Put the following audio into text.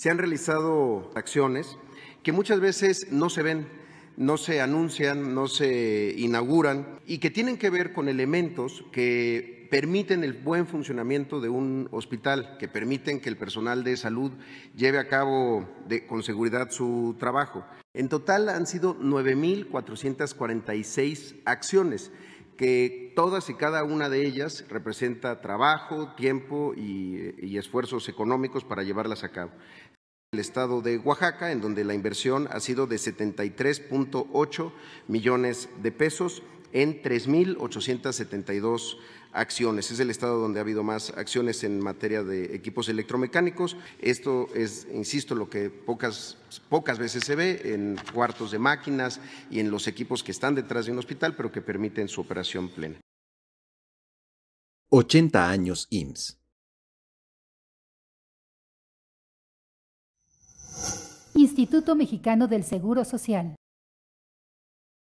Se han realizado acciones que muchas veces no se ven, no se anuncian, no se inauguran y que tienen que ver con elementos que permiten el buen funcionamiento de un hospital, que permiten que el personal de salud lleve a cabo con seguridad su trabajo. En total han sido 9.446 acciones que todas y cada una de ellas representa trabajo, tiempo y, esfuerzos económicos para llevarlas a cabo. El estado de Oaxaca, en donde la inversión ha sido de 73.8 millones de pesos, en 3.872 acciones. Es el estado donde ha habido más acciones en materia de equipos electromecánicos. Esto es, insisto, lo que pocas, veces se ve en cuartos de máquinas y en los equipos que están detrás de un hospital, pero que permiten su operación plena. 80 años IMSS. Instituto Mexicano del Seguro Social.